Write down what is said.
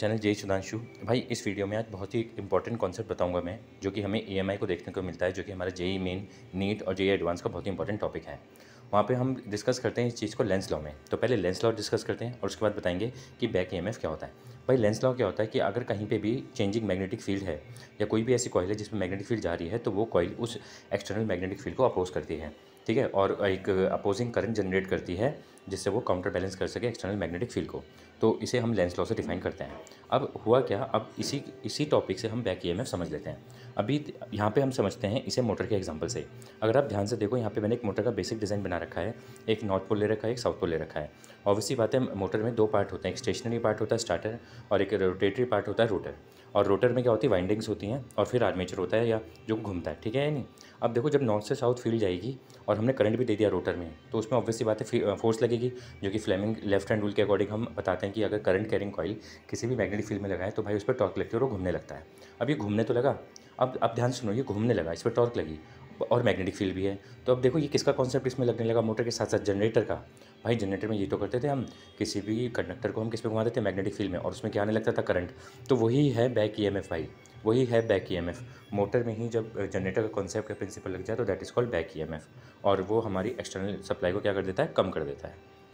channel जय सुधांशु भाई इस वीडियो में आज बहुत ही इंपॉर्टेंट कॉन्सेप्ट बताऊंगा मैं जो कि हमें ई को देखने को मिलता है जो कि हमारा जेई मेन नीट और जेई एडवांस e का बहुत ही इंपॉर्टेंट टॉपिक है वहाँ पे हम डिस्कस करते हैं इस चीज़ को लेंस लॉ में तो पहले लेंस लॉ डिस्कस करते हैं और उसके बाद बताएंगे कि बैक ई e क्या होता है भाई लेंस लॉ क्या होता है कि अगर कहीं पे भी चेंजिंग मैग्नेटिक फील्ड है या कोई भी ऐसी कॉयल है जिसमें मैग्नेटिक फील्ड जा रही है तो वो कॉइल उस एक्सटर्नल मैग्नेटिक फील्ड को अपोज करती है ठीक है और एक अपोजिंग करंट जनरेट करती है जिससे वो काउंटर बैलेंस कर सके एक्सटर्नल मैग्नेटिक फील्ड को तो इसे हम लेंस लॉ से डिफाइन करते हैं अब हुआ क्या अब इसी इसी टॉपिक से हम बैक ई समझ लेते हैं अभी यहाँ पे हम समझते हैं इसे मोटर के एग्जांपल से अगर आप ध्यान से देखो यहाँ पे मैंने एक मोटर का बेसिक डिज़ाइन बना रखा है एक नॉर्थ पोल ले रखा है एक साउथ पोल ले रखा है ऑब्वियसली बात है मोटर में दो पार्ट होते हैं एक स्टेशनरी पार्ट होता है स्टार्टर और एक रोटेटरी पार्ट होता है रोटर और रोटर में क्या होती है वाइंडिंग्स होती हैं और फिर आर्मेचर होता है या जो घूमता है ठीक है या नहीं अब देखो जब नॉर्थ से साउथ फील्ड जाएगी और और हमने करंट भी दे दिया रोटर में तो उसमें ऑब्वियसली बात है फोर्स लगेगी जो कि फ्लेमिंग लेफ्ट हैंड रूल के अकॉर्डिंग हम बताते हैं कि अगर करंट कैरिंग कॉइल किसी भी मैग्नेटिक फील्ड में लगाए तो भाई उस पर टॉर्क लगती है और वो घूमने लगता है अब ये घूमने तो लगा अब अब ध्यान सुनो ये घूमने लगा इस पर टॉर्क लगी और मैग्नेटिक फील्ड भी है तो अब देखो ये किसका कॉन्सेप्ट इसमें लगने लगा मोटर के साथ साथ जनरेटर का भाई जनरेटर में ये तो करते थे हम किसी भी कंडक्टर को हम किस पर घुमा देते मैग्नेटिक फील्ड में और उसमें क्या आने लगता था करंट तो वही है back E M F I वही है बैक ई मोटर में ही जब जनरेटर का कॉन्सेप्ट का प्रिंसिपल लग जाए तो that is called back E और वो हमारी एक्सटर्नल सप्लाई को क्या कर देता है कम कर देता है